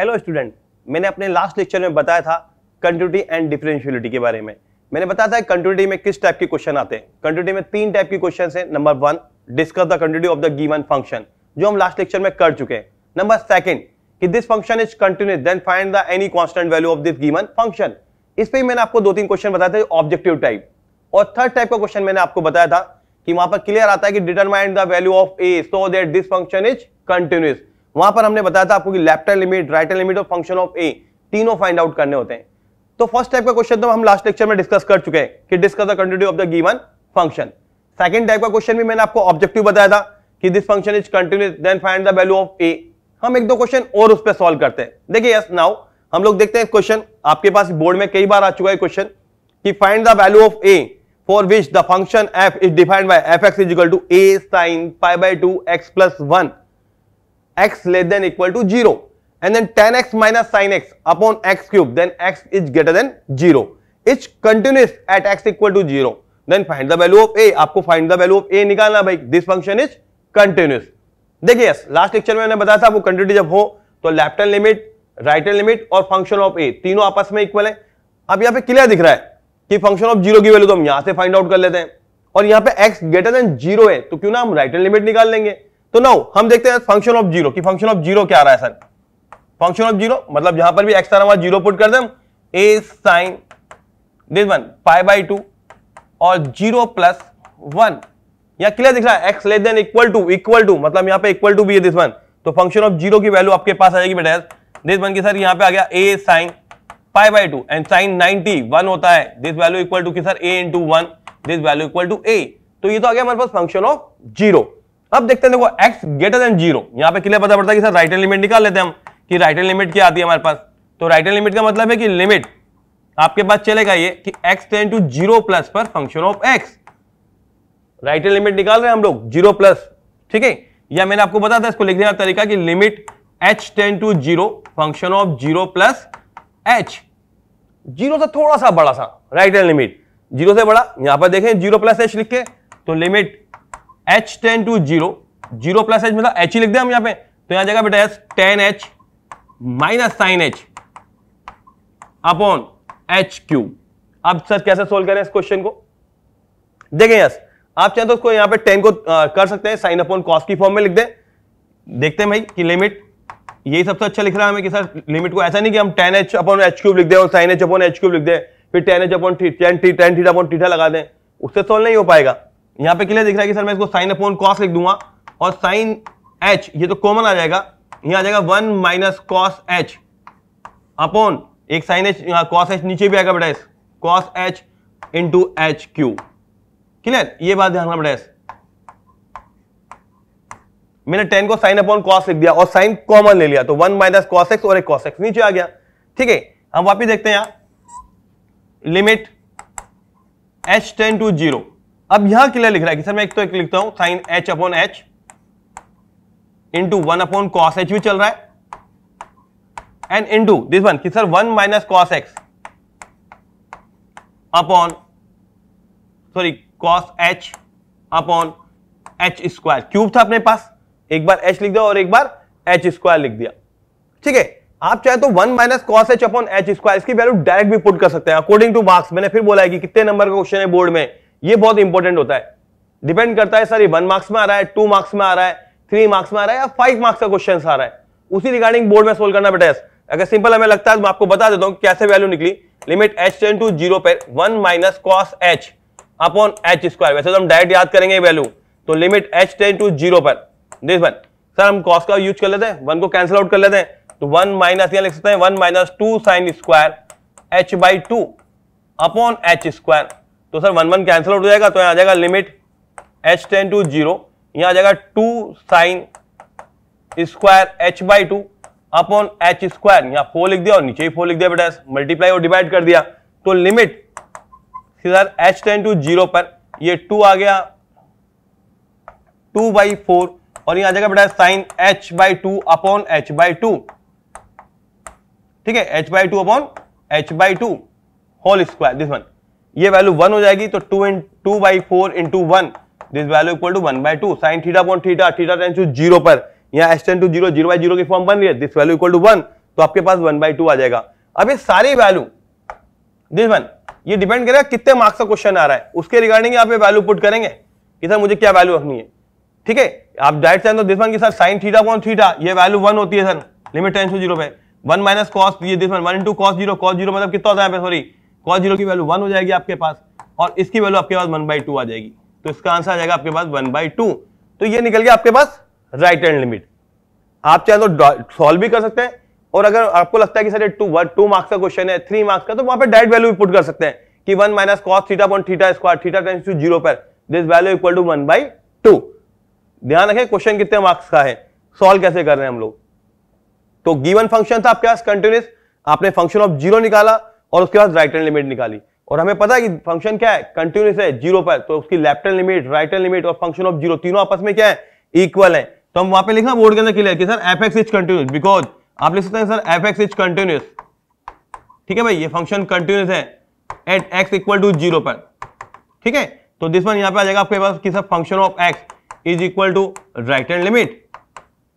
hello student मैंने अपने last lecture में बताया था कंटिन्यूटी एंड डिफरेंशियलिटी के बारे में मैंने बताया था कंटिन्यूटी में किस टाइप के क्वेश्चन आते हैं कंटिन्यूटी में तीन टाइप के क्वेश्चन है number one discuss the continuity of the given function जो हम लास्ट लेक्चर में कर चुके हैं नंबर सेकेंड कि this function is continuous then find the any constant value of this given function इस पर मैंने आपको दो तीन क्वेश्चन बताए थे ऑब्जेक्टिव टाइप और थर्ड टाइप का क्वेश्चन मैंने आपको बताया था कि वहां पर क्लियर आता है कि determine the value of A so that this function is continuous वहां पर हमने बताया था आपको कि left hand limit right hand limit और फंक्शन ऑफ ए तीनों फाइंड आउट करने होते हैं तो फर्स्ट टाइप का क्वेश्चन तो हम लास्ट लेक्चर में डिस्कस कर चुके हैं कि discuss the continue of the given function second type का क्वेश्चन भी मैंने आपको ऑब्जेक्टिव बताया था कि this function is continuous then find the value of A हम एक दो क्वेश्चन और उस पर सॉल्व करते हैं देखिए यस नाउ हम लोग देखते हैं क्वेश्चन आपके पास बोर्ड में कई बार आ चुका है क्वेश्चन कि find the value of A for which the function F is defined by F x is equal to A sine five by two X plus one x less than equal to 0 and then 10x minus sin x upon x cube then x is greater than 0 is continuous at x equal to 0 then find the value of a आपको find the value of a निकालना भाई this function is continuous देखिए yes last lecture में मैंने बताया था वो continue जब हो तो left hand limit right hand limit और फंक्शन ऑफ ए तीनों आपस में इक्वल है अब यहाँ पे क्लियर दिख रहा है कि फंक्शन ऑफ जीरो की वैल्यू तो हम यहां से फाइंड आउट कर लेते हैं और यहाँ पे x ग्रेटर देन जीरो है तो क्यों ना हम राइट हैंड लिमिट निकाल लेंगे तो नाउ हम देखते हैं फंक्शन ऑफ जीरो की फंक्शन ऑफ जीरो क्या आ रहा है सर फंक्शन ऑफ जीरो मतलब जहां पर भी एक्स तरह जीरो पुट कर दें A sine this one pi by two और जीरो प्लस वन या क्लियर दिख रहा है X less than equal to equal to मतलब यहां पे इक्वल टू भी है दिस वन तो फंक्शन ऑफ जीरो की वैल्यू आपके पास आ जाएगी बेटा दिस वन की सर यहां पे आ गया A sine pi by two and sine ninety one होता है दिस वैल्यू इक्वल टू की sir A into one this value equal to A तो ये तो आ गया हमारे पास फंक्शन ऑफ जीरो अब देखते हैं देखो एक्स ग्रेटर देन जीरो यहाँ पे क्लियर पता पड़ता है कि सर राइट एंड लिमिट निकाल लेते हैं हम कि राइट एंड लिमिट क्या आती है हमारे पास तो राइट एंड लिमिट का मतलब है कि लिमिट आपके पास चलेगा ये कि X ten to zero plus पर function of X right hand limit निकाल रहे हैं हम लोग जीरो प्लस ठीक है या मैंने आपको बताया था इसको लिखने का तरीका कि limit H ten to zero function of zero plus H zero से थोड़ा सा बड़ा सा राइट एंड लिमिट जीरो से बड़ा यहां पर देखें जीरो प्लस एच लिख के तो limit H ten to zero zero plus h मतलब एच ही लिख दे हम यहां पे तो यहां जाएगा बेटा s tan h minus sine h upon h cube आप सर कैसे सोल्व करें इस क्वेश्चन को देखें यस आप चाहें तो उसको यहां पे टेन को आ, कर सकते हैं साइन अपॉन कॉस की फॉर्म में लिख दें देखते हैं भाई कि लिमिट यही सबसे अच्छा लिख रहा है हमें कि सर लिमिट को ऐसा नहीं कि हम tan h upon h cube लिख दें और sine h upon h cube लिख दें फिर tan h upon tan t tan theta upon theta लगा दें उससे सोल्व नहीं हो पाएगा यहां पे क्लियर दिख रहा है कि सर मैं इसको साइन अपॉन कॉस लिख दूंगा और साइन एच ये तो कॉमन आ जाएगा यहां आ जाएगा one minus cos h upon एक साइन एच कॉस एच नीचे भी आएगा बेटा cos h into h cube clear ये बात ध्यान रखना बेटा मैंने टेन को साइन अपॉन कॉस लिख दिया और साइन कॉमन ले लिया तो वन माइनस कॉस एक्स और एक कॉस एक्स नीचे आ गया ठीक है हम वापिस देखते हैं यहां limit H ten to zero अब यहां क्लियर लिख रहा है कि सर मैं एक तो एक लिखता हूं sine h upon h into one upon cos h भी चल रहा है एंड इंटू दिस वन कि sir one minus cos x upon sorry cos h upon h square cube था अपने पास एक बार एच लिख दिया और एक बार एच स्क्वायर लिख दिया ठीक है आप चाहे तो one minus cos h upon h square इसकी वैल्यू डायरेक्ट भी पुट कर सकते हैं अकॉर्डिंग टू मार्क्स मैंने फिर बोला है कि कितने नंबर का क्वेश्चन है बोर्ड में ये बहुत इंपॉर्टेंट होता है डिपेंड करता है सर ये वन मार्क्स में आ रहा है टू मार्क्स में आ रहा है थ्री मार्क्स में आ रहा है या फाइव मार्क्स का क्वेश्चन आ रहा है उसी रिगार्डिंग बोर्ड में सोल्व करना बेटा अगर सिंपल हमें लगता है तो मैं आपको बता देता हूँ कैसे वैल्यू निकली limit H ten to zero पर one minus cos h upon h square वैसे तो हम डायरेक्ट याद करेंगे वैल्यू तो limit H ten to zero पर दिस वन सर हम कॉस का यूज कर लेते हैं वन को कैंसिल आउट कर लेते हैं तो वन माइनस यहां लिख सकते हैं one minus two sine square h by two upon h square तो sir one one cancel out हो जाएगा तो यहाँ आ जाएगा limit H ten to zero यहाँ आ जाएगा two sine square h by two upon h square यहाँ फोर लिख दिया और नीचे ही फोर लिख दिया बेटा मल्टीप्लाई और डिवाइड कर दिया तो limit sir h ten to zero पर ये टू आ गया टू बाई फोर और यहां आ जाएगा बेटा sine h by two upon h by two ठीक है h by two upon h by two whole square this one ये वैल्यू वन हो जाएगी तो two into by four into one this value equal to one by two sine theta point theta theta tends to zero पर यहाँ s tends to zero zero by zero की form बन रही है this value equal to one तो आपके पास one by two आ जाएगा अब ये सारी वैल्यू दिस वन ये डिपेंड करेगा कितने मार्क्स का क्वेश्चन आ रहा है उसके रिगार्डिंग आप ये वैल्यू पुट करेंगे कि सर मुझे क्या वैल्यू रखनी है ठीक है आप डायरेक्ट चाहें तो दिस वन की sir sine theta point theta ये वैल्यू वन होती है sir limit tends to zero पे वन माइनस कॉस ये this one one into cos zero cos zero मतलब कितना होता है सॉरी कॉस जीरो की वैल्यू वन हो जाएगी आपके पास और इसकी वैल्यू आपके पास वन बाई टू आ जाएगी तो इसका आंसर आ जाएगा आपके पास वन बाई टू तो ये निकल गया आपके पास राइट हैंड लिमिट आप चाहे तो सॉल्व भी कर सकते हैं और अगर आपको लगता है कि sir two one two marks का क्वेश्चन है थ्री मार्क्स का तो वहां पर डायरेक्ट वैल्यू भी पुट कर सकते हैं कि one minus cos theta point theta square theta tends to zero पर this value equal to one by two ध्यान रखें क्वेश्चन कितने मार्क्स का है सॉल्व कैसे कर रहे हैं हम लोग तो गिवन फंक्शन था आपके पास कंटिन्यूस आपने फंक्शन ऑफ जीरो निकाला और उसके बाद राइट हैंड लिमिट निकाली और हमें पता है कि फंक्शन क्या है कंटिन्यूस है जीरो पर तो उसकी left hand limit right hand limit और फंक्शन ऑफ जीरो तीनों आपस में क्या है इक्वल है तो हम वहां पे लिखना बोर्ड के अंदर क्लियर कि sir f x is continuous because आप लिख सकते हैं sir f x is continuous ठीक है भाई ये फंक्शन कंटिन्यूस है at x equal to zero पर ठीक है तो दिस वन यहां पे आ जाएगा आपके पास कि sir function of x is equal to right hand limit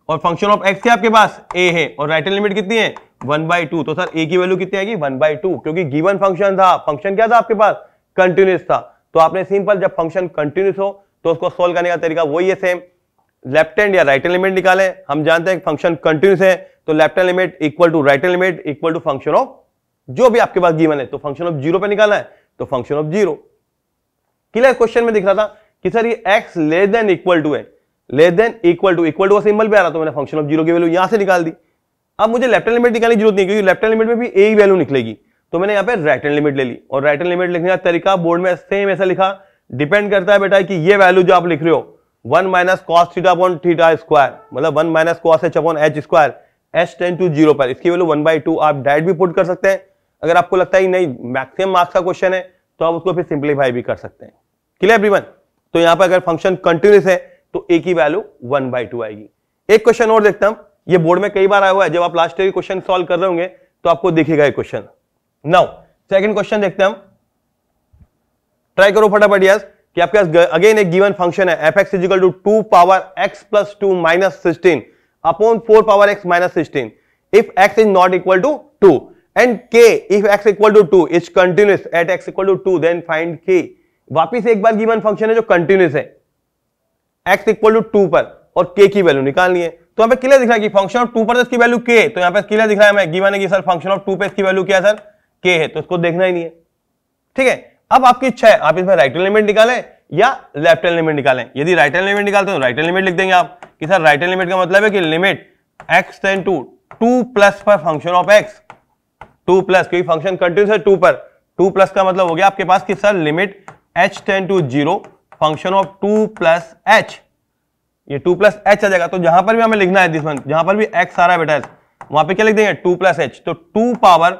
और फंक्शन ऑफ एक्स क्या आपके पास ए है और राइट हैंड लिमिट कितनी है वन बाई टू तो सर ए की वैल्यू कितनी आएगी वन बाई टू क्योंकि गिवन फंक्शन था फंक्शन क्या था आपके पास कंटिन्यूस था तो आपने सिंपल जब फंक्शन कंटिन्यूस हो तो उसको सोल्व करने का तरीका वही है सेम लेफ्ट हैंड या राइट लिमिट निकालें हम जानते हैं फंक्शन कंटिन्यूस है तो left hand limit equal to right hand limit equal to function of जो भी आपके पास गिवन है तो फंक्शन ऑफ जीरो पे निकालना है तो function of zero clear question में दिख रहा था कि सर ये x less than equal to है less than equal to equal to का सिंबल पे आ रहा था तो मैंने फंक्शन ऑफ जीरो की वैल्यू यहां से निकाल दी अब मुझे लेफ्ट हैंड लिमिट निकालने की जरूरत नहीं क्योंकि लेफ्ट हैंड लिमिट में भी ए वैल्यू निकलेगी तो मैंने यहाँ पे राइट हैंड लिमिट ले ली और राइट हैंड लिमिट लिखने का तरीका बोर्ड में सेम ऐसा लिखा डिपेंड करता है बेटा कि ये वैल्यू जो आप लिख रहे हो one minus cos theta upon theta square मतलब one minus cos h upon h square h ten to zero पर इसकी वैल्यू वन बाई टू आप डायरेक्ट भी पुट कर सकते हैं अगर आपको लगता है नहीं मैक्सिमम मार्क्स का क्वेश्चन है तो आप उसको फिर सिंप्लीफाई भी कर सकते हैं क्लियर एवरीवन तो यहाँ पर अगर फंक्शन कंटिन्यूस है तो ए की वैल्यू वन बाई टू आएगी एक क्वेश्चन और देखता हूं ये बोर्ड में कई बार आया हुआ है जब आप लास्ट ईयर क्वेश्चन सॉल्व कर रहे होंगे तो आपको दिखेगा ये क्वेश्चन नाउ सेकंड क्वेश्चन देखते हैं हम ट्राई करो फटाफट यस कि आपके पास अगेन एक गिवन फंक्शन है f x is equal to two power x plus two minus sixteen upon four power x minus sixteen if x is not equal to two and k if x equal to two is continuous at x equal to two then find k वापिस एक बार given function है जो continuous है x equal to two पर और के की value निकालनी है तो यहाँ पे क्लियर दिख रहा है कि फंक्शन ऑफ टू पर तो इसकी वैल्यू के तो यहाँ पे क्लियर दिख रहा है हमें गिवन है कि सर फंक्शन ऑफ टू पे इसकी वैल्यू क्या है सर के है तो इसको देखना ही नहीं है ठीक है अब आपकी इच्छा है आप इसमें राइट एलिमेंट निकालें या लेफ्ट एलिमेंट निकालें यदि राइट एलिमेंट निकालते हो राइट एलिमेंट लिख देंगे आप कि सर राइट एलिमेंट का मतलब है कि limit x ten to two plus पर function of x two plus क्योंकि फंक्शन कंटिन्यूस है टू पर टू प्लस का मतलब हो गया आपके पास कि sir limit H ten to zero function of two plus h ये टू प्लस एच आ जाएगा तो जहां पर भी हमें लिखना है दिस वन जहां पर भी एक्स आ रहा है बेटा वहां पे क्या लिख देंगे टू प्लस एच तो two power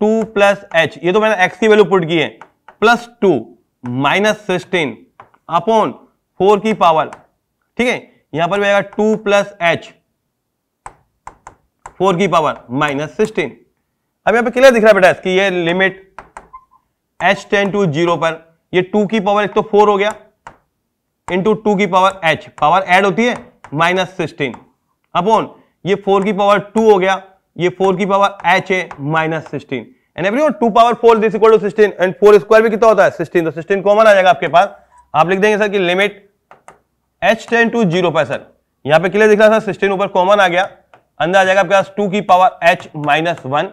two plus h ये तो मैंने एक्स की वैल्यू पुट की है plus two minus sixteen upon four की पावर ठीक है यहां पर भी आएगा टू प्लस एच फोर की पावर माइनस सिक्सटीन अब यहां पे क्लियर दिख रहा है बेटा कि ये limit H ten to zero पर ये टू की पावर एक तो फोर हो गया इंटू टू की पावर एच पावर एड होती है माइनस सिक्सटीन अपॉन ये फोर की पावर टू हो गया ये फोर की पावर एच है minus sixteen and every one two power four this equal to sixteen and four square भी कितना होता है सिक्सटीन तो सिक्सटीन कॉमन आ जाएगा आपके पास आप लिख देंगे सर कि limit H ten to zero पर सर यहां पे क्लियर दिख रहा था सिक्सटीन ऊपर कॉमन आ गया अंदर आ जाएगा आपके पास टू की पावर एच माइनस वन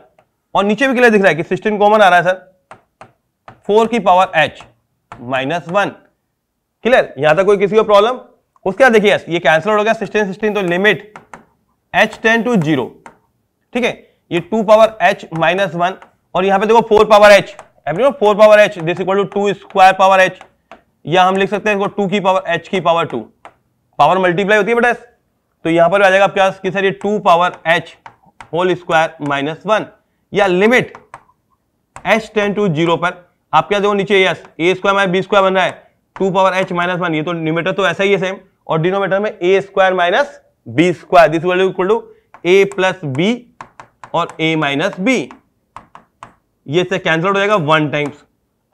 और नीचे भी क्लियर दिख रहा है कि सिक्सटीन कॉमन आ रहा है सर फोर की power h minus one clear यहां तक कोई किसी को प्रॉब्लम उसके बाद देखिए ये कैंसिल हो गया सिक्सटीन सिक्सटीन तो limit H ten to zero ठीक है ये two power h minus one और यहां पे देखो four power h every four power h this equal to two square power h या हम लिख सकते हैं टू की पावर एच की पावर टू पावर मल्टीप्लाई होती है बेटा तो यहां पर आ जाएगा आपके पास सर ये two power h whole square minus one या limit H ten to zero पर आपके क्या देखो नीचे yes a square minus b square बन रहा है two power h minus one ये तो न्यूमीटर तो ऐसा ही है सेम और डिनोमीटर में a square minus b square this value equal to a plus b और ए माइनस बी ये से कैंसल हो जाएगा वन टाइम्स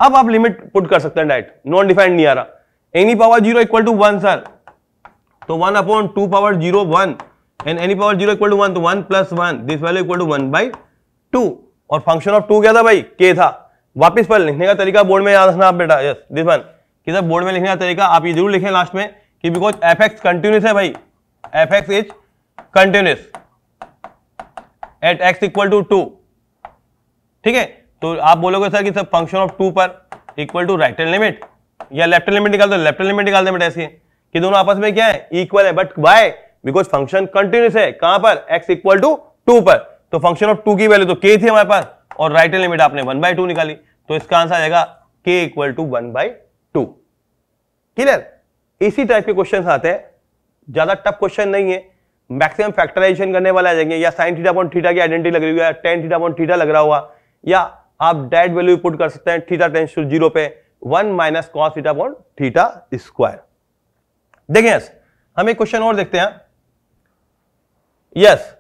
अब आप लिमिट पुट कर सकते हैं डायरेक्ट नॉन डिफाइंड नहीं आ रहा any power zero equal to one sir तो one upon two power zero one and any power zero equal to one तो one plus one this value equal to one by two और function of two क्या था भाई के था वापस पर लिखने का तरीका बोर्ड में याद रखना आप बेटा यस दिस वन कि सर बोर्ड में लिखने का तरीका आप ये जरूर लिखें लास्ट में कि बिकॉज एफ एक्स कंटिन्यूस है भाई f x is continuous at x equal to two ठीक है तो आप बोलोगे सर कि सर फंक्शन ऑफ टू पर equal to right hand limit या लेफ्ट लिमिट निकाल दो लेफ्ट लिमिट निकाल दे दो ऐसे कि दोनों आपस में क्या है इक्वल है but why because function continuous है कहां पर एक्स इक्वल टू टू पर तो फंक्शन ऑफ टू की वैल्यू तो के थी हमारे पास और राइट एंड लिमिट आपने वन बाई टू निकाली तो इसका आंसर आएगा के equal to one by two clear इसी टाइप के क्वेश्चन आते हैं ज्यादा टफ क्वेश्चन नहीं है मैक्सिमम फैक्टराइजेशन करने वाले आ जाएंगे या साइन थीटा पॉइंट थीटा की आइडेंटिटी लग रही है टेन थीटा पॉइंट थीटा लग रहा हुआ या आप डेड वैल्यू पुट कर सकते हैं थीटा टेन टू जीरो पे one minus cos theta point theta square देखें यस हम एक क्वेश्चन और देखते हैं yes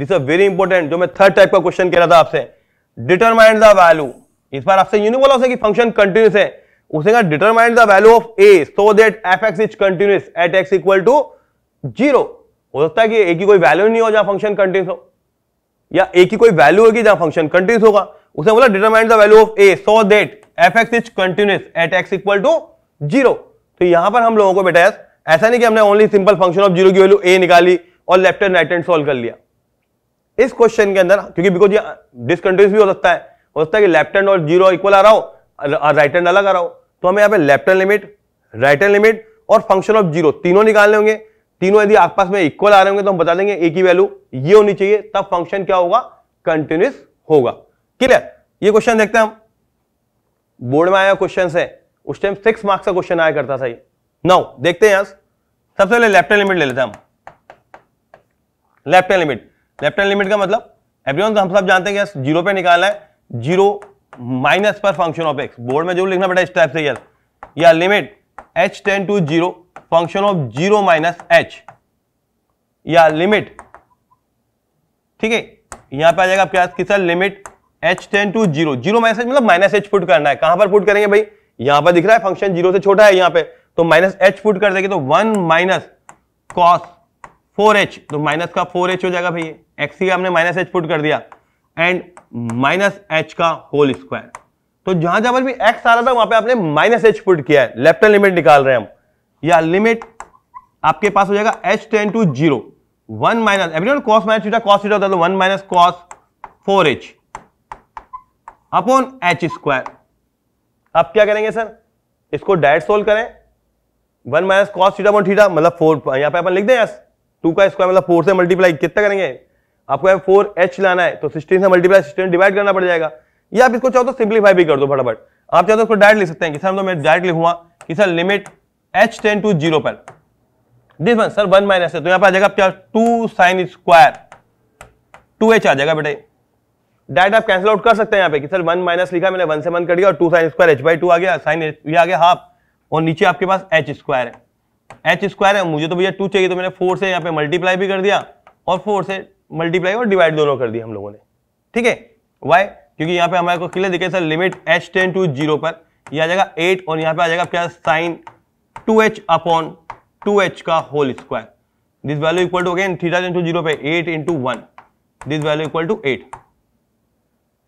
this a very important जो मैं थर्ड टाइप का क्वेश्चन कह रहा था आपसे डिटरमाइन द वैल्यू इस बार आपसे यूनिवर्ल है कि फंक्शन कंटिन्यूस है उसे कहा determine the value of A so that f x is continuous at x equal to zero हो सकता है कि ए की कोई वैल्यू नहीं हो जहां फंक्शन कंटिन्यूस हो या ए की कोई वैल्यू होगी जहां फंक्शन कंटिन्यूस होगा उसे बोला determine the value of A so that f x is continuous at x equal to zero तो यहां पर हम लोगों को बेटा ऐसा नहीं कि हमने only simple function of zero की वैल्यू ए निकाली और left hand right hand solve कर लिया इस क्वेश्चन के अंदर क्योंकि बिकॉज ये डिसकंटिन्यूस भी हो सकता है हो सकता है कि लेफ्ट हैंड और जीरो इक्वल आ रहा हो राइट हैंड अलग आ रहा हो तो हमें यहाँ पे left hand limit right hand limit और फंक्शन ऑफ जीरो तीनों निकालने होंगे तीनों यदि आसपास में इक्वल आ रहे होंगे तो हम बता देंगे एक ही वैल्यू ये होनी चाहिए तब फंक्शन क्या होगा कंटिन्यूस होगा क्लियर ये क्वेश्चन देखते हैं हम बोर्ड में आया क्वेश्चन है उस टाइम सिक्स मार्क्स का क्वेश्चन आया करता था ये नौ देखते हैं सबसे पहले लेफ्ट हैंड लिमिट ले लेते हैं हम left hand limit left hand limit का मतलब एवरीवन तो हम सब जानते हैं जीरो पे निकालना है जीरो माइनस पर फंक्शन ऑफ एक्स बोर्ड में जो लिखना पड़ा इस टाइप से यार या limit H ten to zero function of zero minus h या लिमिट ठीक है यहां पे आ जाएगा आपके किसा limit H ten to zero zero minus h मतलब माइनस एच पुट करना है कहां पर पुट करेंगे भाई यहां पर दिख रहा है फंक्शन जीरो से छोटा है यहां पे तो माइनस एच पुट कर देंगे तो one minus cos four h तो माइनस का फोर एच हो जाएगा भाई एक्स ही हमने माइनस एच पुट कर दिया एंड माइनस एच का होल स्क्वायर तो जहां जहां पर भी एक्स आ रहा था वहां पे आपने माइनस एच पुट किया है लेफ्ट हैंड लिमिट निकाल रहे हैं हम या लिमिट आपके पास हो जाएगा h ten to zero one minus everyone cos minus theta cos theta होता है one minus cos four h upon h square आप क्या करेंगे सर इसको डायरेक्ट सोल्व करें one minus cos theta upon theta मतलब फोर यहां पर अपन लिख दें टू का स्क्वायर मतलब फोर से मल्टीप्लाई कितना करेंगे आपको फोर एच लाना है तो सिक्सटीन से मल्टीप्लाई सिक्सटीन डिवाइड करना पड़ जाएगा या आप इसको चाहो तो सिंप्लीफाई भी कर दो फटाफट आप चाहते हो उसको डायरेक्ट लिख सकते हैं कि सर तो मैं डायरेक्ट लिखूंगा कि sir limit H ten to zero पर this one sir one minus है तो यहाँ पर आ जाएगा आप two sine square two h आ जाएगा बेटे डायरेक्ट आप कैंसिल आउट कर सकते हैं यहाँ पे कि सर वन माइनस लिखा मैंने वन से वन कर दिया और two sine square h by two आ गया साइन ये आ गया हाफ और नीचे आपके पास एच स्क्वायर है एच स्क्वायर है मुझे तो भैया टू चाहिए तो मैंने फोर से यहाँ पे मल्टीप्लाई भी कर दिया और फोर से मल्टीप्लाई और डिवाइड दोनों कर दिया हम लोगों ने ठीक है वाई क्योंकि यहाँ पे हमारे को क्लियर दिखे sir limit H ten to zero पर यह आ जाएगा एट और यहाँ पे आ जाएगा क्या sine two h upon two h का whole square this value equal to again theta tends to zero पे eight into one this value equal to eight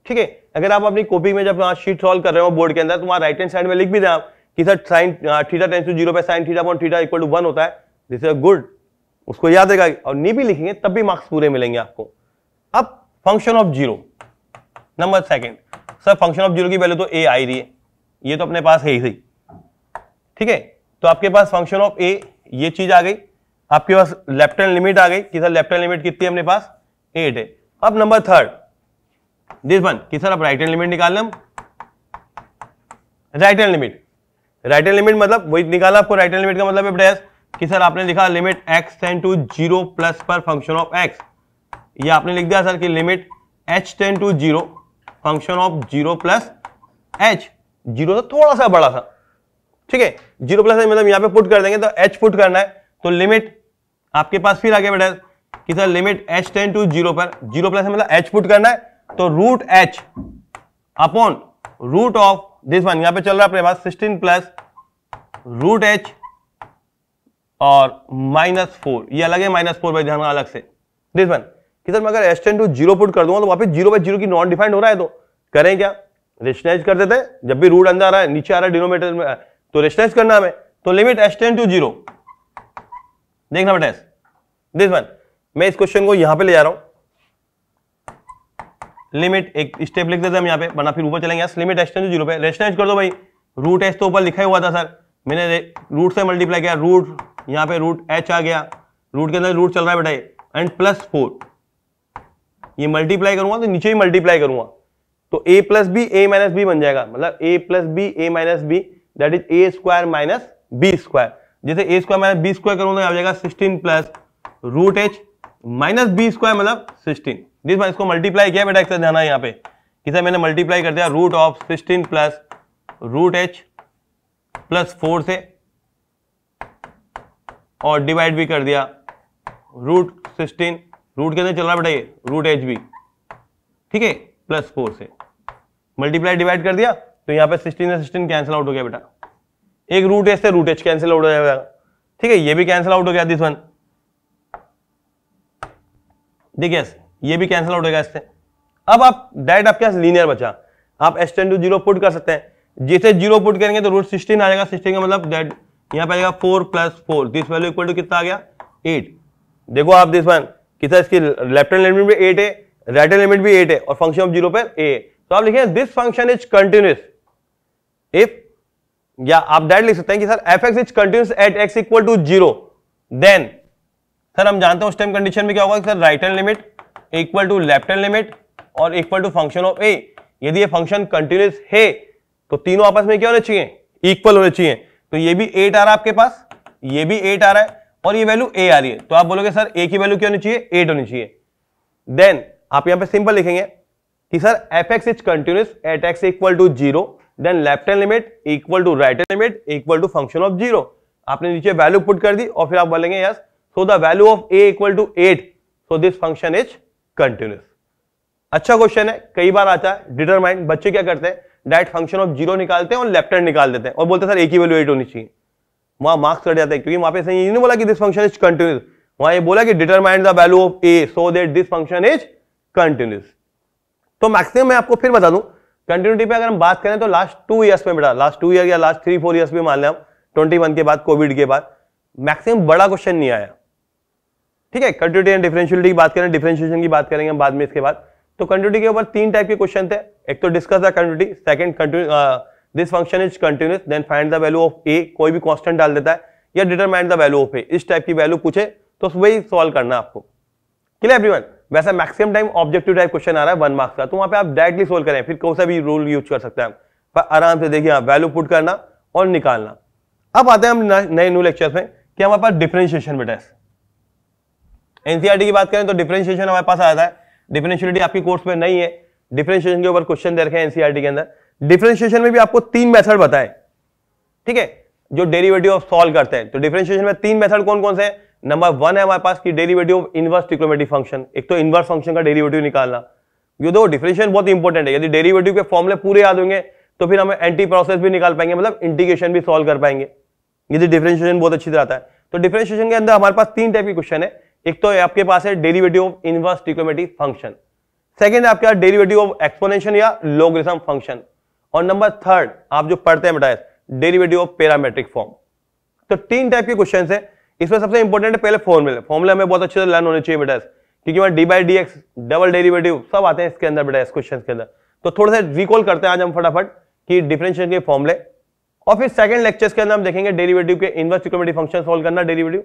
ठीक है अगर आप अपनी कॉपी में जब शीट सॉल्व कर रहे हो बोर्ड के अंदर तो वहां राइट हैंड साइड में लिख भी दें आप कि sir sine theta tends to zero पे sine theta upon theta equal to one होता है दिस इज गुड उसको याद रहेगा और नी भी लिखेंगे तब भी मार्क्स पूरे मिलेंगे आपको अब function of zero number second sir function of zero की वैल्यू तो ए आई रही है ये तो अपने पास है ही सही ठीक है तो आपके पास फंक्शन ऑफ ए ये चीज आ गई आपके पास लेफ्ट हैंड लिमिट आ गई कि सर लेफ्ट हैंड लिमिट कितनी अपने पास एट है अब नंबर थर्ड दिस वन कि सर आप राइट हैंड लिमिट निकाल लें right hand limit right hand limit मतलब वही निकाला आपको राइट हैंड लिमिट का मतलब है कि सर आपने लिखा limit x ten to zero plus पर फंक्शन ऑफ एक्स ये आपने लिख दिया सर कि limit H ten to zero function of zero plus H zero तो थोड़ा सा बड़ा सा ठीक है जीरो प्लस एच मतलब यहां पे पुट कर देंगे तो एच पुट करना है तो लिमिट आपके पास फिर आगे बेटा कि sir limit H ten to zero पर जीरो प्लस मतलब एच पुट करना है तो root h upon root of this one यहां पे चल रहा है अपने पास सिक्सटीन प्लस रूट एच और माइनस फोर ये अलग है माइनस फोर बाई ध्यान अलग से दिस वन कि सर मैं अगर s tends to zero put कर दूंगा तो वापस जीरो बाई जीरो की नॉन डिफाइंड हो रहा है तो करें क्या रेशनाइज कर देते हैं जब भी रूट अंदर आ रहा है नीचे आ रहा है डिनोमीटर में तो रेशनाइज करना हमें तो limit s tends to zero देखना बेटा दिस वन मैं इस क्वेश्चन को यहां पर ले जा रहा हूं लिमिट एक स्टेप लिख देते हम यहाँ पे वरना फिर ऊपर चलेंगे limit s tends to zero पे रेशनाइज कर दो भाई रूट एस तो ऊपर लिखा हुआ था सर मैंने रूट से मल्टीप्लाई किया रूट यहां पे रूट एच आ गया रूट के अंदर रूट चल रहा है बेटा एंड प्लस फोर ये मल्टीप्लाई करूंगा तो नीचे ही मल्टीप्लाई करूंगा तो a plus b a minus b बन जाएगा मतलब a plus b a minus b that is a square minus b square जैसे a square minus b square करूंगा आ जाएगा sixteen plus root h minus b square मतलब sixteen जिस इसको मल्टीप्लाई किया बेटा एक ध्यान है यहाँ पे किसे मैंने मल्टीप्लाई कर दिया root of sixteen plus root h plus four से और डिवाइड भी कर दिया रूट सिक्सटीन रूट के अंदर चल रहा बेटा ये रूट एच बी ठीक है प्लस फोर से मल्टीप्लाई डिवाइड कर दिया तो यहाँ पे सिक्सटीन से सिक्सटीन कैंसिल आउट हो गया बेटा एक रूट एच से रूट एच कैंसिल आउट हो जाएगा ठीक है ये भी कैंसिल आउट हो गया दिस वन देखिए ये भी कैंसिल आउट हो गया इससे अब आप डायरेक्ट आपके पास लीनियर बचा आप s tends to zero put कर सकते हैं जैसे जीरो पुट करेंगे तो रूट सिक्सटीन आ जाएगा सिक्सटीन का मतलब डेट यहां पर आएगा four plus four this value equal to कितना आ गया एट देखो आप दिस वन कितना इसकी लेफ्ट हैंड लिमिट भी एट है राइट हैंड लिमिट भी एट है और फंक्शन ऑफ जीरो पर ए तो आप लिखे this function is continuous if या आप डायरेक्ट लिख सकते हैं कि sir f x is continuous at x equal to zero then sir हम जानते हैं उस टाइम कंडीशन में क्या होगा sir right hand limit equal to left hand limit और equal to function of a यदि ये फंक्शन कंटिन्यूस है तो तीनों आपस में क्या होने चाहिए इक्वल होने चाहिए तो ये भी एट आ रहा है आपके पास ये भी एट आ रहा है और ये वैल्यू ए आ रही है तो आप बोलोगे सर ए की वैल्यू क्या होनी चाहिए एट होनी चाहिए देन आप यहां पे सिंपल लिखेंगे कि sir f x is continuous at x equal to zero then left hand limit equal to right hand limit equal to function of zero आपने नीचे वैल्यू पुट कर दी और फिर आप बोलेंगे yes so the value of a equal to eight so this function is continuous अच्छा question है कई बार आता है डिटरमाइंड बच्चे क्या करते हैं डायरेक्ट फंक्शन ऑफ जीरो निकालते हैं और लेफ्ट हैंड निकाल देते हैं और बोलते हैं सर एक ही वैल्यू एट होनी चाहिए वहां मार्क्स कट जाते हैं क्योंकि वहां पे सही नहीं बोला कि दिस फंक्शन इज कंटिन्यूस वहां ये बोला कि determine the value of A so that this function is continuous तो मैक्सिमम मैं आपको फिर बता दूं कंटिन्यूटी पे अगर हम बात करें तो लास्ट टू ईयर्स में बेटा लास्ट टू ईयर या लास्ट थ्री फोर ईयर्स में मान लें हम ट्वेंटी के बाद कोविड के बाद मैक्सिमम बड़ा क्वेश्चन नहीं आया ठीक है कंटिन्यूटी एंड डिफरेंशियलिटी की बात करें डिफरेंशिएशन की बात करेंगे हम बाद में इसके बाद तो कंटिन्यूटी के ऊपर तीन टाइप के क्वेश्चन थे एक तो discuss the second this function is continuous then find the value of a कोई भी कॉन्स्टेंट डाल देता है या determined the value of a इस टाइप की वैल्यू पूछे तो वही सॉल्व करना आपको क्लियर एवरीवन वैसे maximum time objective type question आ रहा है वन मार्क्स का तो वहां पे आप डायरेक्टली सोल्व करें फिर कौन सा भी रूल यूज कर सकते हैं पर आराम से देखिए वैल्यू हाँ, पुट करना और निकालना अब आते हैं हम नए न्यू लेक्चर में कि हमारे पास डिफ्रेंशिएशन बेटा एनसीआरटी e की बात करें तो डिफ्रेंशिएशन हमारे पास आता है डिफ्रेंशियलिटी आपके कोर्स में नहीं है डिफ्रेंशिएशन के ऊपर क्वेश्चन दे रखे हैं एनसीआरटी के अंदर डिफ्रेंशिएशन में भी आपको तीन मेथड बताए ठीक है जो डेरिवेटिव ऑफ सॉल्व करते हैं तो डिफ्रेंशिएशन में तीन मेथड कौन कौन से हैं नंबर वन है हमारे पास की derivative of inverse trigonometric function एक तो इनवर्स फंक्शन का डेरिवेटिव निकालना ये दो डिफ्रेंशिएशन बहुत इंपॉर्टेंट है यदि डेरिवेटिव के फॉर्मुले पूरे याद होंगे तो फिर हमें एंटी प्रोसेस भी निकाल पाएंगे मतलब इंटीग्रेशन भी सॉल्व कर पाएंगे यदि डिफ्रेंशिएशन बहुत अच्छी तरह आता है तो डिफ्रेंशिएशन के अंदर हमारे पास तीन टाइप के क्वेश्चन है एक तो आपके पास है derivative of inverse trigonometric function second आपके पास डेरिवेटिव ऑफ एक्सपोनेशन या लोग्रिसम फंक्शन और नंबर थर्ड आप जो पढ़ते हैं बेटा डेरिवेटिव ऑफ पैरामेट्रिक फॉर्म तो तीन टाइप के क्वेश्चन है इसमें सबसे इंपॉर्टेंट है पहले फॉर्मुले फॉर्मुले हमें बहुत अच्छे से लर्न होने चाहिए बेटा क्योंकि वहां d by d x double derivative सब आते हैं इसके अंदर बेटा इस क्वेश्चन के अंदर तो थोड़ा सा रिकॉल करते हैं आज हम फटाफट कि डिफरेंशियल के फॉर्मुले और फिर सेकंड लेक्चर्स के अंदर हम देखेंगे डेरिवेटिव के इन्वर्स ट्रिक्नोमेट्री फंक्शन सॉल्व करना derivative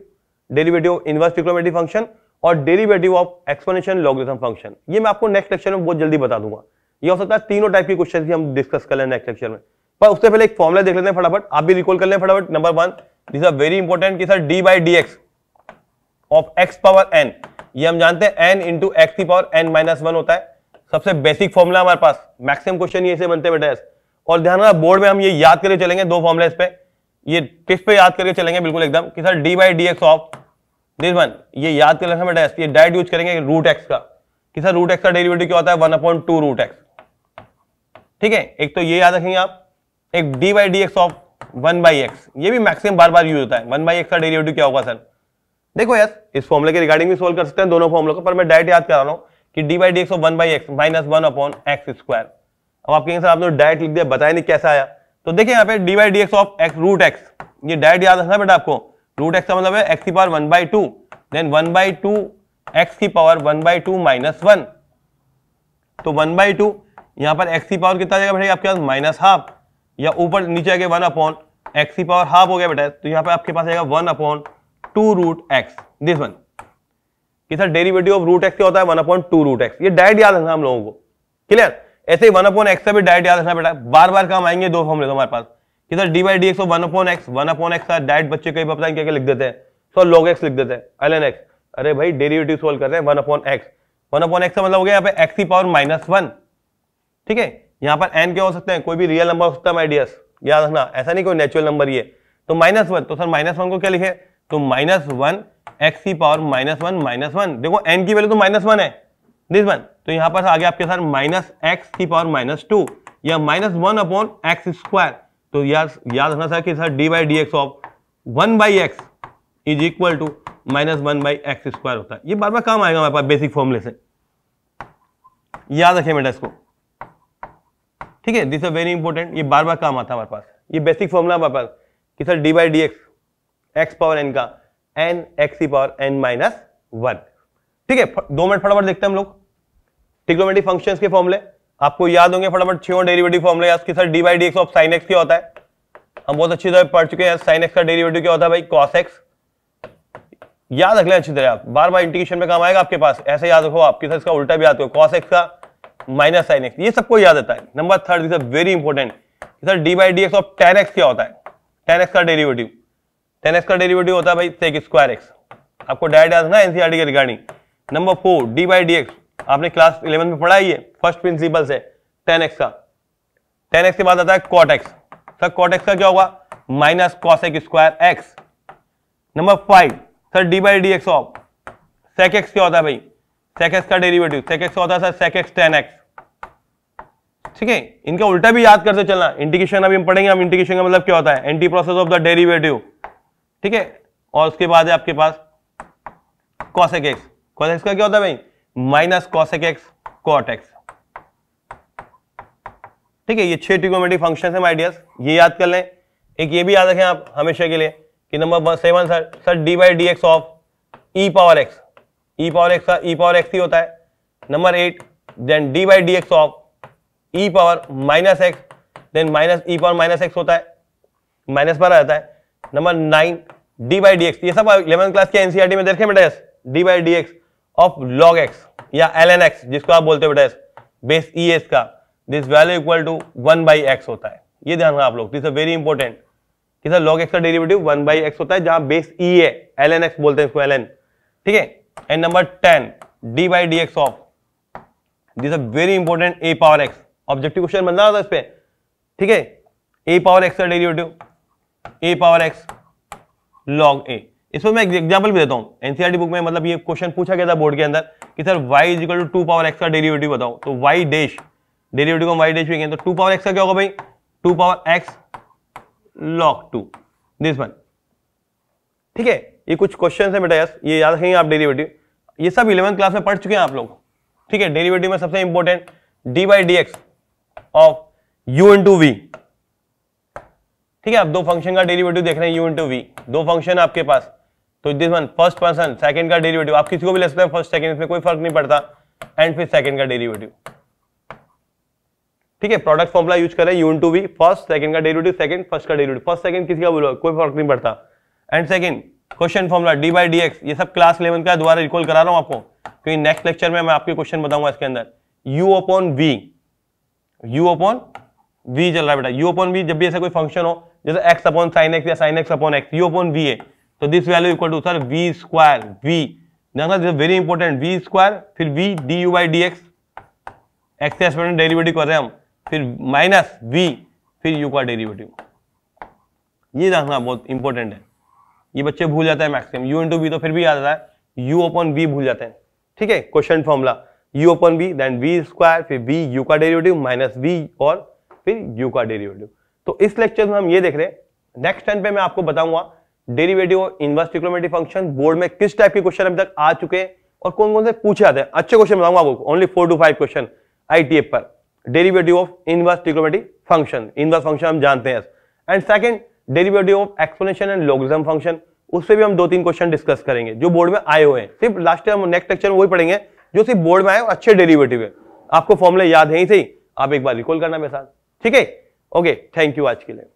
derivative of inverse trigonometry function और derivative of exponential logarithm function ये मैं आपको नेक्स्ट लेक्चर में बहुत जल्दी बता दूंगा ये हो सकता है तीनों टाइप के क्वेश्चन हम डिस्कस कर लेक्स्ट लेक्चर में पर उससे पहले एक फॉर्मुला देख लेते हैं फटाफट आप भी रिकॉल कर लें फटाफट number one this are very important कि sir d by d x of x power n ये हम जानते हैं एन इंटू एक्स की पावर एन माइनस वन होता है सबसे बेसिक फॉर्मुला हमारे पास मैक्सिमम क्वेश्चन ये से बनते हैं बेटा और ध्यान रखना बोर्ड में हम ये याद करके चलेंगे दो फॉर्मुला इस पर ये टिप्स पे याद करके चलेंगे बिल्कुल एकदम कि sir d by d x of this one ये याद कर रखना बेटा एसपी डायरेक्ट यूज करेंगे रूट एक्स का कि रूट एक्स का डेरिवेटिव क्या होता है one upon two root x ठीक है एक तो ये याद रखेंगे आप एक d by d x of one by x ये भी मैक्सिमम बार बार यूज होता है वन बाई एक्स का डेरिवेटिव क्या होगा सर देखो यस इस फॉर्मुले के रिगार्डिंग भी सोल्व कर सकते हैं दोनों फॉर्मुलों को पर मैं डायरेक्ट याद कर रहा हूँ कि d by d x of one by x minus one upon x square अब आप कहेंगे सर आपने डायरेक्ट लिख दिया बताया नहीं कैसा आया तो देखिए यहाँ पे d by d x of x root x ये डायरेक्ट याद रखना बेटा आपको रूट एक्स का मतलब है एक्स की power one by two then one by two x की power one by two minus one तो वन बाई टू यहां पर एक्स की पावर कितना जाएगा बेटा आपके पास माइनस हाफ या ऊपर नीचे आगे वन अपॉन एक्स की पावर हाफ हो गया बेटा तो यहां पर आपके पास आएगा one upon two root x this one कि sir derivative of root x क्या होता है one upon two root x ये डायरेक्ट याद रखना हम लोगों को क्लियर ऐसे ही वन अपॉन एक्स का भी डायरेक्ट याद रखना बेटा बार बार काम आएंगे दो फॉर्मुले तो हमारे पास कि sir d by d x one upon x one upon x का डायरेक्ट बच्चे कई पता क्या क्या लिख देते हैं सर लॉग एक्स लिख देते हैं एल एन एक्स अरे भाई डेरिवेटिव सोल्व कर रहे हैं one upon x one upon x का मतलब हो गया यहाँ पे एक्स की पावर माइनस वन ठीक है यहाँ पर एन क्या हो सकते हैं कोई भी रियल नंबर हो सकता है माइडियस याद रखना ऐसा नहीं कोई नेचुरल नंबर ही है तो माइनस वन तो सर माइनस वन को क्या लिखे तो माइनस वन एक्स की power minus one minus one देखो एन की वैल्यू तो माइनस वन है दिस वन तो यहाँ पर आ गया आपके साथ माइनस एक्स की पावर माइनस टू या minus one upon x square तो यार याद रखना था कि sir d by d x of one by x is equal to minus one by x square होता है ये बार बार काम आएगा हमारे पास बेसिक फॉर्मूले से याद रखें बेटा इसको ठीक है दिस इज वेरी इंपॉर्टेंट ये बार बार काम आता है हमारे पास ये बेसिक फॉर्मूला हमारे पास कि sir d by d x x power n का n x e power n minus one ठीक है दो मिनट फटाफट देखते हैं हम लोग ट्रिग्नोमेट्रिक फंक्शंस के फॉर्मूले आपको याद होंगे फटाफट छो डेरिवेटिव फॉर्मूला याद के साथ d by d x of sine x क्या होता है हम बहुत अच्छी तरह पढ़ चुके हैं साइन एक्स का डेरिवेटिव क्या होता है भाई कॉस एक्स याद रख लें अच्छी तरह आप बार बार इंटीग्रेशन में काम आएगा आपके पास ऐसे याद रखो आपके साथ इसका उल्टा भी याद हो कॉस एक्स का माइनस साइन एक्स ये सबको याद रहता है number third is a very important sir d by d x of tan x क्या होता है टेन एक्स का डेरीवेटिव टेन एक्स का डेरीवेटिव होता है भाई सेक स्क्वायर एक्स आपको डायरेक्ट याद ना एनसीआर e के regarding number four d by d x आपने क्लास इलेवन में पढ़ा ही है फर्स्ट प्रिंसिपल से टेन एक्स का टेन एक्स के बाद आता है cot x sir cot x का क्या होगा minus cosec square x number five sir d by d x of sec x क्या होता है भाई सेक एक्स का डेरिवेटिव सेक एक्स होता है sir sec x tan x ठीक है इनका उल्टा भी याद करते चलना इंटीग्रेशन अभी हम पढ़ेंगे हम इंटीग्रेशन का मतलब क्या होता है anti process of the derivative ठीक है और उसके बाद है आपके पास कॉसेक एक्स कॉसेक का क्या होता है भाई minus cosec x cot x ठीक है ये छह ट्रिगोमेट्रिक फंक्शन है माइडियस ये याद कर लें एक ये भी याद रखें आप हमेशा के लिए कि number seven sir sir d by d x of e power x e power x का ई पावर एक्स ही होता है number eight then d by d x of e power minus x then minus e power minus x होता है minus पर रहता है number nine d by d x ये सब इलेवन क्लास के एनसीआर e में देखे बेटा d by d x of log x या एल एन एक्स जिसको आप बोलते हो बेटा बेस ई एस का this value equal to one by x होता है ये ध्यान रखना आप लोग दिस वेरी इंपॉर्टेंट कि सर लॉग एक्स का डेरिवेटिव वन बाई एक्स होता है जहां बेस ई है एल एन एक्स बोलते हैं इसको एल एन ठीक है and number ten d by d x of this very important a power x objective question बन रहा था इस पर ठीक है ए पावर एक्स का derivative a power x log a इसमें मैं एग्जाम्पल भी देता हूँ एनसीआर बुक e में मतलब ये क्वेश्चन पूछा गया था बोर्ड के अंदर कि sir y is equal to two power x का डेरिवेटिव बताओ तो वाई डेश डेरिवेटिव को वाई डेश भी कहें तो टू पावर एक्स का क्या होगा भाई two power x log two this one ठीक है ये कुछ क्वेश्चन है बेटा यस ये याद रखेंगे आप डेरीवेटिव ये सब इलेवंथ क्लास में पढ़ चुके हैं आप लोग ठीक है डेरीवेटिव में सबसे important d by d x of u to v ठीक है आप दो फंक्शन का डेरिवेटिव देख रहे हैं यू इंटू वी दो फंक्शन आपके पास तो this one first person second का डेरिवेटिव आप किसी को भी ले सकते हैं फर्स्ट सेकंड इसमें कोई फर्क नहीं पड़ता एंड फिर सेकंड का डेरिवेटिव ठीक है प्रोडक्ट फॉर्मुला यूज करें u to v first second का डेरिवेटिव सेकंड फर्स्ट का डेरिवेटिव फर्स्ट सेकंड किसी का बोलो कोई फर्क नहीं पड़ता and second question formula d by d x ये सब क्लास इलेवन का द्वारा रिकॉल करा रहा हूं आपको क्योंकि नेक्स्ट लेक्चर में मैं आपके क्वेश्चन बताऊंगा इसके अंदर u upon v u upon v चल रहा है बेटा यू अपॉन वी जब भी ऐसा कोई फंक्शन हो जैसे एक्स अपॉन साइन एक्स या sine x upon x u upon v है तो this value equal to sir v square v देखना वेरी इंपॉर्टेंट वी स्क्वायर फिर v d u by d x x के respect में derivative कर रहे हैं हम फिर माइनस वी फिर यू का डेरिवेटिव ये रखना बहुत इंपॉर्टेंट है ये बच्चे भूल जाते हैं मैक्सिमम यू इंटू बी तो फिर भी याद आता है यू ओपन बी भूल जाते हैं ठीक है question formula u upon b then v square फिर वी यू का डेरिवेटिव माइनस वी और फिर यू का डेरिवेटिव तो इस लेक्चर में हम ये देख रहे हैं नेक्स्ट टाइम पे मैं आपको बताऊंगा derivative inverse trigonometric function board में किस टाइप के क्वेश्चन अभी तक आ चुके हैं और कौन कौन से पूछे जाते हैं अच्छे क्वेश्चन बताऊंगा आपको only four to five question ITF पर derivative of inverse trigonometric function inverse function हम जानते हैं and second derivative of explanation and logarithm function उस पर भी हम दो तीन क्वेश्चन डिस्कस करेंगे जो बोर्ड में आए हुए हैं सिर्फ लास्ट टाइम नेक्स्ट लेक्चर में वही पढ़ेंगे जो सिर्फ बोर्ड में आए अच्छे डेरीवेटिव है आपको फॉर्मुले याद है ही सही आप एक बार रिकॉल करना मेरे साथ ठीक है ओके थैंक यू आज के लिए